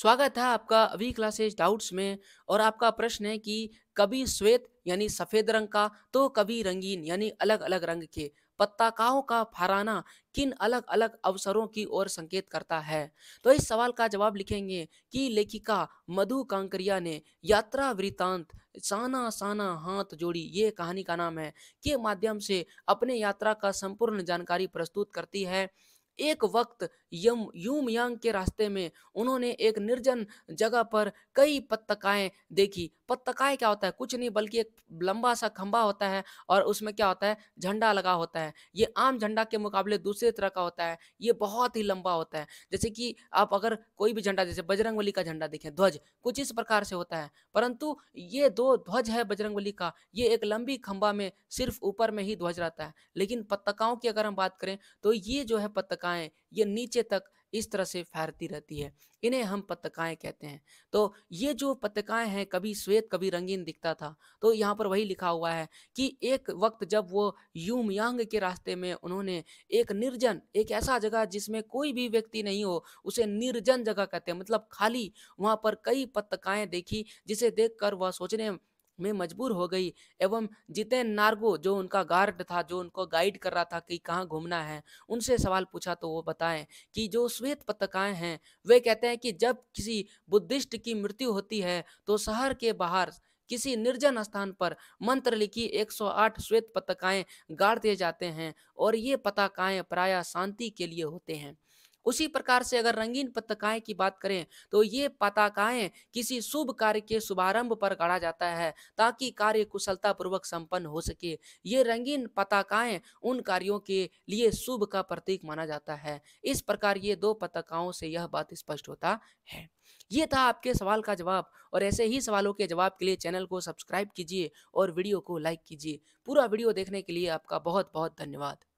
स्वागत है आपका अभी क्लासेज डाउट्स में और आपका प्रश्न है कि कभी श्वेत यानी सफेद रंग का तो कभी रंगीन यानी अलग अलग रंग के पत्ताकाओं का फहराना किन अलग अलग अवसरों की ओर संकेत करता है तो इस सवाल का जवाब लिखेंगे कि लेखिका मधु कांकरिया ने यात्रा वृतांत साना साना हाथ जोड़ी ये कहानी का नाम है के माध्यम से अपने यात्रा का संपूर्ण जानकारी प्रस्तुत करती है एक वक्त यम यूम यांग के रास्ते में उन्होंने एक निर्जन जगह पर कई पत्तकाएं देखी पत्तकाएं क्या होता है कुछ नहीं बल्कि एक लंबा सा खंबा होता है और उसमें क्या होता है झंडा लगा होता है ये आम झंडा के मुकाबले दूसरे तरह का होता है ये बहुत ही लंबा होता है जैसे कि आप अगर कोई भी झंडा जैसे बजरंग का झंडा देखें ध्वज कुछ इस प्रकार से होता है परंतु ये दो ध्वज है बजरंग का ये एक लंबी खंबा में सिर्फ ऊपर में ही ध्वज रहता है लेकिन पत्तकाओं की अगर हम बात करें तो ये जो है पत्तक पत्तकाएँ ये नीचे तक इस तरह से फैरती रहती है इन्हें हम पत्तकाएँ कहते हैं तो ये जो पत्तकाएँ हैं कभी श्वेत कभी रंगीन दिखता था तो यहाँ पर वही लिखा हुआ है कि एक वक्त जब वो यूम यांग के रास्ते में उन्होंने एक निर्जन एक ऐसा जगह जिसमें कोई भी व्यक्ति नहीं हो उसे निर्जन जगह कहते हैं मतलब खाली वहाँ पर कई पत्तकाएँ देखी जिसे देख कर वह सोचने में मजबूर हो गई एवं जितेन नार्गो जो उनका गार्ड था जो उनको गाइड कर रहा था कि कहाँ घूमना है उनसे सवाल पूछा तो वो बताएं कि जो श्वेत पत्रकाएँ हैं वे कहते हैं कि जब किसी बुद्धिस्ट की मृत्यु होती है तो शहर के बाहर किसी निर्जन स्थान पर मंत्र लिखी 108 श्वेत पताकाएं गाड़ दिए जाते हैं और ये पताकाएं प्राय शांति के लिए होते हैं उसी प्रकार से अगर रंगीन पताकाएं की बात करें तो ये पताकाएं किसी शुभ कार्य के शुभारंभ पर गढ़ा जाता है ताकि कार्य कुशलता पूर्वक संपन्न हो सके ये रंगीन पताकाएं उन कार्यों के लिए शुभ का प्रतीक माना जाता है इस प्रकार ये दो पताकाओं से यह बात स्पष्ट होता है ये था आपके सवाल का जवाब और ऐसे ही सवालों के जवाब के लिए चैनल को सब्सक्राइब कीजिए और वीडियो को लाइक कीजिए पूरा वीडियो देखने के लिए आपका बहुत बहुत धन्यवाद